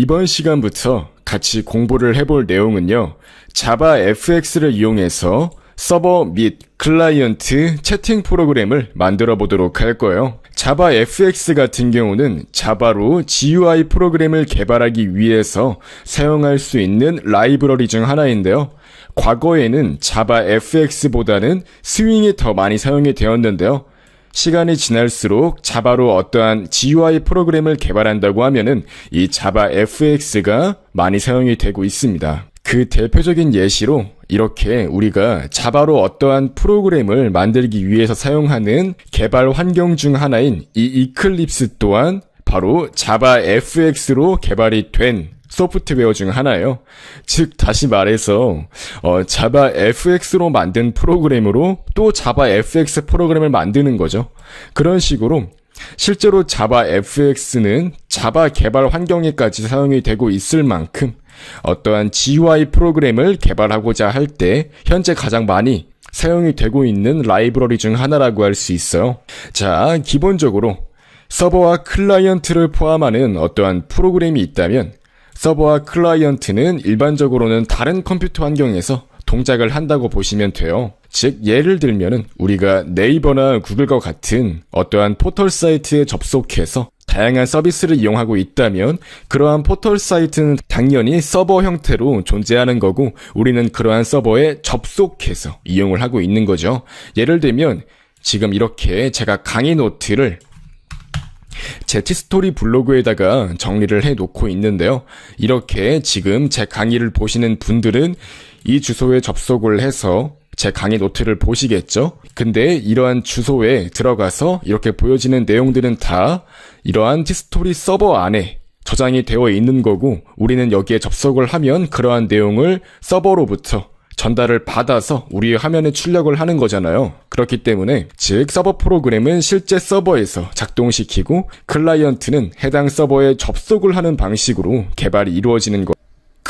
이번 시간부터 같이 공부를 해볼 내용은요. 자바 FX를 이용해서 서버 및 클라이언트 채팅 프로그램을 만들어 보도록 할 거예요. 자바 FX 같은 경우는 자바로 GUI 프로그램을 개발하기 위해서 사용할 수 있는 라이브러리 중 하나인데요. 과거에는 자바 FX보다는 스윙이 더 많이 사용이 되었는데요. 시간이 지날수록 자바로 어떠한 GUI 프로그램을 개발한다고 하면은 이 자바 FX가 많이 사용이 되고 있습니다. 그 대표적인 예시로 이렇게 우리가 자바로 어떠한 프로그램을 만들기 위해서 사용하는 개발 환경 중 하나인 이 이클립스 또한 바로 자바 FX로 개발이 된 소프트웨어 중 하나예요. 즉 다시 말해서 어, 자바 FX로 만든 프로그램으로 또 자바 FX 프로그램을 만드는 거죠. 그런 식으로 실제로 자바 FX는 자바 개발 환경에까지 사용이 되고 있을 만큼 어떠한 GUI 프로그램을 개발하고자 할 때 현재 가장 많이 사용이 되고 있는 라이브러리 중 하나라고 할 수 있어요. 자, 기본적으로 서버와 클라이언트를 포함하는 어떠한 프로그램이 있다면 서버와 클라이언트는 일반적으로는 다른 컴퓨터 환경에서 동작을 한다고 보시면 돼요. 즉 예를 들면은 우리가 네이버나 구글과 같은 어떠한 포털 사이트에 접속해서 다양한 서비스를 이용하고 있다면 그러한 포털 사이트는 당연히 서버 형태로 존재하는 거고 우리는 그러한 서버에 접속해서 이용을 하고 있는 거죠. 예를 들면 지금 이렇게 제가 강의 노트를 제티스토리 블로그에다가 정리를 해놓고 있는데요. 이렇게 지금 제 강의를 보시는 분들은 이 주소에 접속을 해서 제 강의 노트를 보시겠죠? 근데 이러한 주소에 들어가서 이렇게 보여지는 내용들은 다 이러한 티스토리 서버 안에 저장이 되어 있는 거고 우리는 여기에 접속을 하면 그러한 내용을 서버로부터 전달을 받아서 우리 화면에 출력을 하는 거잖아요. 그렇기 때문에 즉 서버 프로그램은 실제 서버에서 작동시키고 클라이언트는 해당 서버에 접속을 하는 방식으로 개발이 이루어지는 거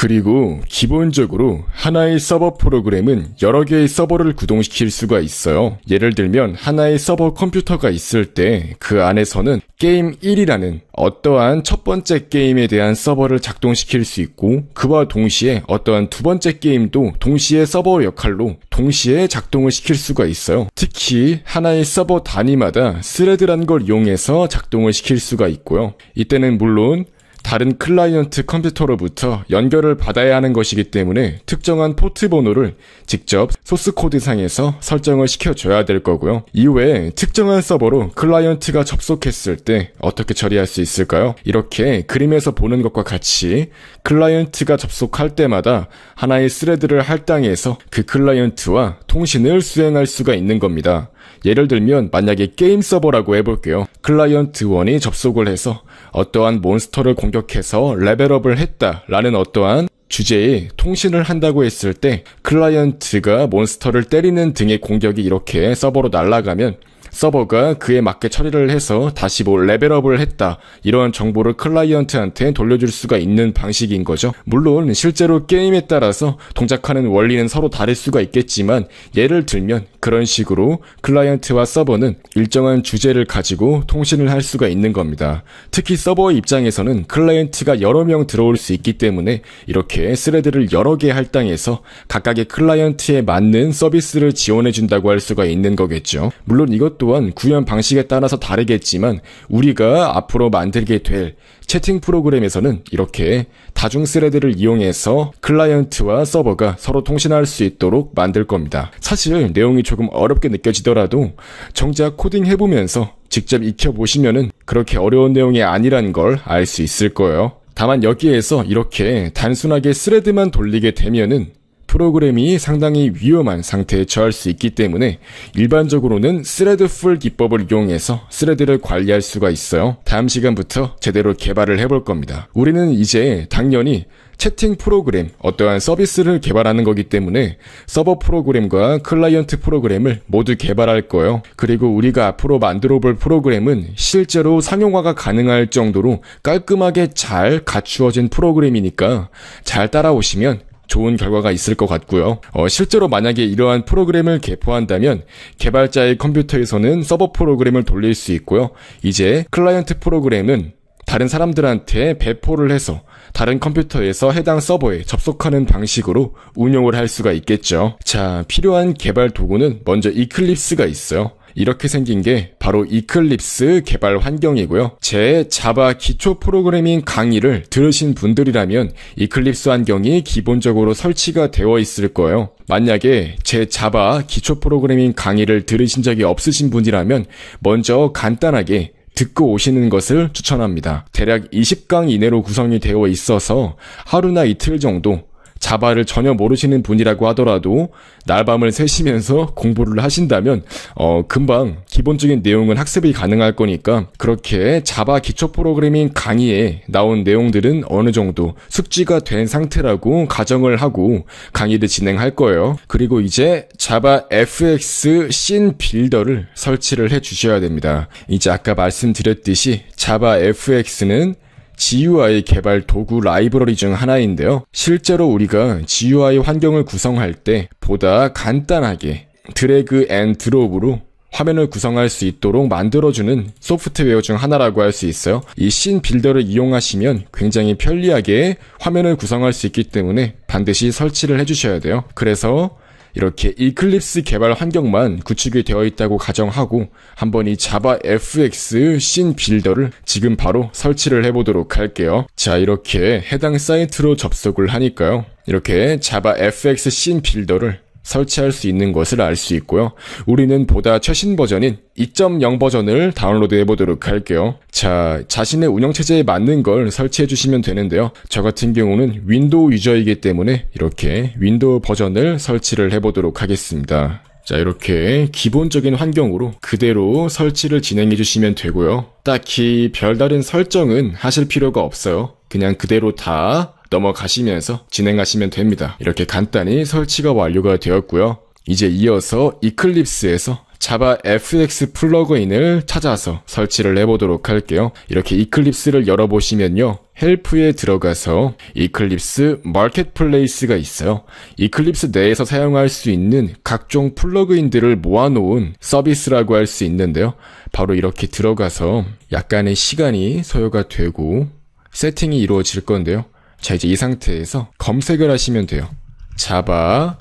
그리고 기본적으로 하나의 서버 프로그램은 여러 개의 서버를 구동시킬 수가 있어요. 예를 들면 하나의 서버 컴퓨터가 있을 때 그 안에서는 게임 1이라는 어떠한 첫 번째 게임에 대한 서버를 작동시킬 수 있고 그와 동시에 어떠한 두 번째 게임도 동시에 서버 역할로 동시에 작동을 시킬 수가 있어요. 특히 하나의 서버 단위마다 스레드란 걸 이용해서 작동을 시킬 수가 있고요. 이때는 물론 다른 클라이언트 컴퓨터로부터 연결을 받아야 하는 것이기 때문에 특정한 포트 번호를 직접 소스 코드 상에서 설정을 시켜줘야 될 거고요. 이외에 특정한 서버로 클라이언트가 접속했을 때 어떻게 처리할 수 있을까요? 이렇게 그림에서 보는 것과 같이 클라이언트가 접속할 때마다 하나의 스레드를 할당해서 그 클라이언트와 통신을 수행할 수가 있는 겁니다. 예를 들면 만약에 게임 서버라고 해볼게요. 클라이언트 1이 접속을 해서 어떠한 몬스터를 공격 저격해서 레벨업을 했다라는 어떠한 주제의 통신을 한다고 했을 때 클라이언트가 몬스터를 때리는 등의 공격이 이렇게 서버로 날아가면 서버가 그에 맞게 처리를 해서 다시 뭐 레벨업을 했다 이런 정보를 클라이언트한테 돌려줄 수가 있는 방식인 거죠. 물론 실제로 게임에 따라서 동작하는 원리는 서로 다를 수가 있겠지만 예를 들면 그런 식으로 클라이언트와 서버는 일정한 주제를 가지고 통신을 할 수가 있는 겁니다. 특히 서버의 입장에서는 클라이언트가 여러 명 들어올 수 있기 때문에 이렇게 스레드를 여러 개 할당해서 각각의 클라이언트에 맞는 서비스를 지원해 준다고 할 수가 있는 거겠죠. 물론 이것 또한 구현 방식에 따라서 다르겠지만 우리가 앞으로 만들게 될 채팅 프로그램에서는 이렇게 다중 스레드를 이용해서 클라이언트와 서버가 서로 통신할 수 있도록 만들 겁니다. 사실 내용이 조금 어렵게 느껴지더라도 정작 코딩 해보면서 직접 익혀보시면은 그렇게 어려운 내용이 아니란 걸 알 수 있을 거예요. 다만 여기에서 이렇게 단순하게 스레드만 돌리게 되면은 프로그램이 상당히 위험한 상태에 처할 수 있기 때문에 일반적으로는 스레드풀 기법을 이용해서 스레드를 관리할 수가 있어요. 다음 시간부터 제대로 개발을 해볼 겁니다. 우리는 이제 당연히 채팅 프로그램, 어떠한 서비스를 개발하는 거기 때문에 서버 프로그램과 클라이언트 프로그램을 모두 개발할 거예요. 그리고 우리가 앞으로 만들어 볼 프로그램은 실제로 상용화가 가능할 정도로 깔끔하게 잘 갖추어진 프로그램이니까 잘 따라오시면 좋은 결과가 있을 것 같고요. 어, 실제로 만약에 이러한 프로그램을 개포한다면 개발자의 컴퓨터에서는 서버 프로그램을 돌릴 수 있고요. 이제 클라이언트 프로그램은 다른 사람들한테 배포를 해서 다른 컴퓨터에서 해당 서버에 접속하는 방식으로 운영을 할 수가 있겠죠. 자, 필요한 개발 도구는 먼저 이클립스가 있어요. 이렇게 생긴 게 바로 이클립스 개발 환경이고요. 제 자바 기초 프로그래밍 강의를 들으신 분들이라면 이클립스 환경이 기본적으로 설치가 되어 있을 거예요. 만약에 제 자바 기초 프로그래밍 강의를 들으신 적이 없으신 분이라면 먼저 간단하게 듣고 오시는 것을 추천합니다. 대략 20강 이내로 구성이 되어 있어서 하루나 이틀 정도 자바를 전혀 모르시는 분이라고 하더라도 날밤을 새시면서 공부를 하신다면 어, 금방 기본적인 내용은 학습이 가능할 거니까 그렇게 자바 기초 프로그래밍 강의에 나온 내용들은 어느 정도 숙지가 된 상태라고 가정을 하고 강의를 진행할 거예요. 그리고 이제 자바 FX 씬 빌더를 설치를 해 주셔야 됩니다. 이제 아까 말씀드렸듯이 자바 FX는 GUI 개발 도구 라이브러리 중 하나인데요. 실제로 우리가 GUI 환경을 구성할 때 보다 간단하게 드래그 앤 드롭으로 화면을 구성할 수 있도록 만들어주는 소프트웨어 중 하나라고 할 수 있어요. 이 신 빌더를 이용하시면 굉장히 편리하게 화면을 구성할 수 있기 때문에 반드시 설치를 해주셔야 돼요. 그래서 이렇게 이클립스 개발 환경만 구축이 되어 있다고 가정하고 한번 이 자바 FX 씬 빌더를 지금 바로 설치를 해보도록 할게요. 자 이렇게 해당 사이트로 접속을 하니까요. 이렇게 자바 FX 씬 빌더를 설치할 수 있는 것을 알 수 있고요. 우리는 보다 최신 버전인 2.0 버전을 다운로드 해보도록 할게요. 자, 자신의 운영체제에 맞는 걸 설치해 주시면 되는데요. 저 같은 경우는 윈도우 유저이기 때문에 이렇게 윈도우 버전을 설치를 해보도록 하겠습니다. 자 이렇게 기본적인 환경으로 그대로 설치를 진행해 주시면 되고요. 딱히 별다른 설정은 하실 필요가 없어요. 그냥 그대로 다 넘어가시면서 진행하시면 됩니다. 이렇게 간단히 설치가 완료가 되었고요. 이제 이어서 이클립스에서 자바 FX 플러그인을 찾아서 설치를 해보도록 할게요. 이렇게 이클립스를 열어보시면요. 헬프에 들어가서 이클립스 마켓플레이스가 있어요. 이클립스 내에서 사용할 수 있는 각종 플러그인들을 모아놓은 서비스라고 할 수 있는데요. 바로 이렇게 들어가서 약간의 시간이 소요가 되고 세팅이 이루어질 건데요. 자 이제 이 상태에서 검색을 하시면 돼요 자바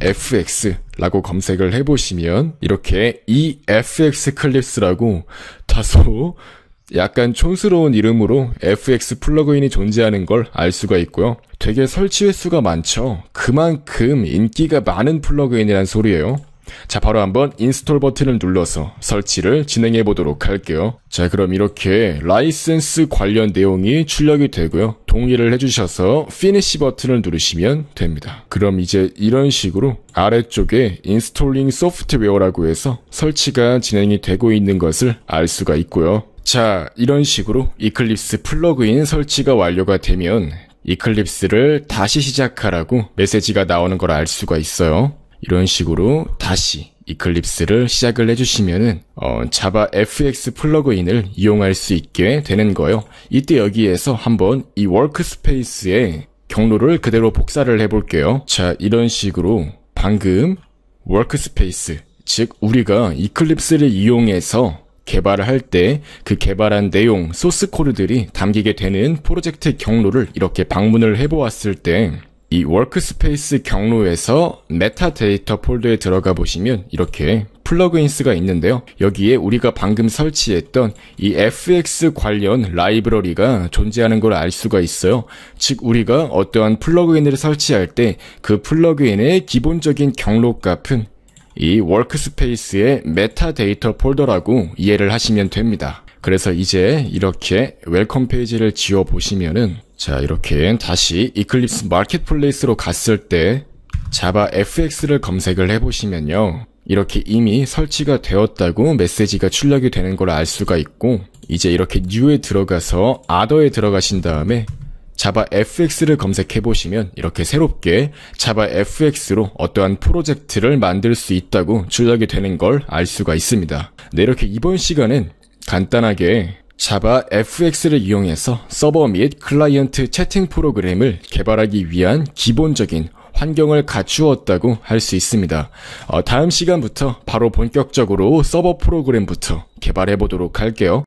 fx라고 검색을 해보시면 이렇게 이 fx 클립스라고 다소 약간 촌스러운 이름으로 FX 플러그인이 존재하는 걸 알 수가 있고요. 되게 설치 횟수가 많죠. 그만큼 인기가 많은 플러그인이란 소리예요. 자 바로 한번 인스톨 버튼을 눌러서 설치를 진행해 보도록 할게요. 자 그럼 이렇게 라이센스 관련 내용이 출력이 되고요. 동의를 해주셔서 피니시 버튼을 누르시면 됩니다. 그럼 이제 이런 식으로 아래쪽에 인스톨링 소프트웨어라고 해서 설치가 진행이 되고 있는 것을 알 수가 있고요. 자 이런 식으로 이클립스 플러그인 설치가 완료가 되면 이클립스를 다시 시작하라고 메시지가 나오는 걸 알 수가 있어요. 이런 식으로 다시 이클립스를 시작을 해주시면은 어, 자바 fx 플러그인을 이용할 수 있게 되는 거예요. 이때 여기에서 한번 이 워크스페이스의 경로를 그대로 복사를 해볼게요. 자 이런 식으로 방금 워크스페이스 즉 우리가 이클립스를 이용해서 개발을 할 때 그 개발한 내용 소스 코드들이 담기게 되는 프로젝트 경로를 이렇게 방문을 해보았을 때이 워크스페이스 경로에서 메타데이터 폴더에 들어가 보시면 이렇게 플러그인스가 있는데요. 여기에 우리가 방금 설치했던 이 FX 관련 라이브러리가 존재하는 걸 알 수가 있어요. 즉 우리가 어떠한 플러그인을 설치할 때 그 플러그인의 기본적인 경로 값은 이 워크스페이스의 메타데이터 폴더라고 이해를 하시면 됩니다. 그래서 이제 이렇게 웰컴 페이지를 지워 보시면은 자 이렇게 다시 이클립스 마켓플레이스로 갔을 때 자바 fx를 검색을 해보시면요 이렇게 이미 설치가 되었다고 메시지가 출력이 되는 걸 알 수가 있고 이제 이렇게 new에 들어가서 other에 들어가신 다음에 자바 fx를 검색해 보시면 이렇게 새롭게 자바 fx로 어떠한 프로젝트를 만들 수 있다고 출력이 되는 걸 알 수가 있습니다. 네, 이렇게 이번 시간은 간단하게 자바 FX를 이용해서 서버 및 클라이언트 채팅 프로그램을 개발하기 위한 기본적인 환경을 갖추었다고 할 수 있습니다. 어, 다음 시간부터 바로 본격적으로 서버 프로그램부터 개발해 보도록 할게요.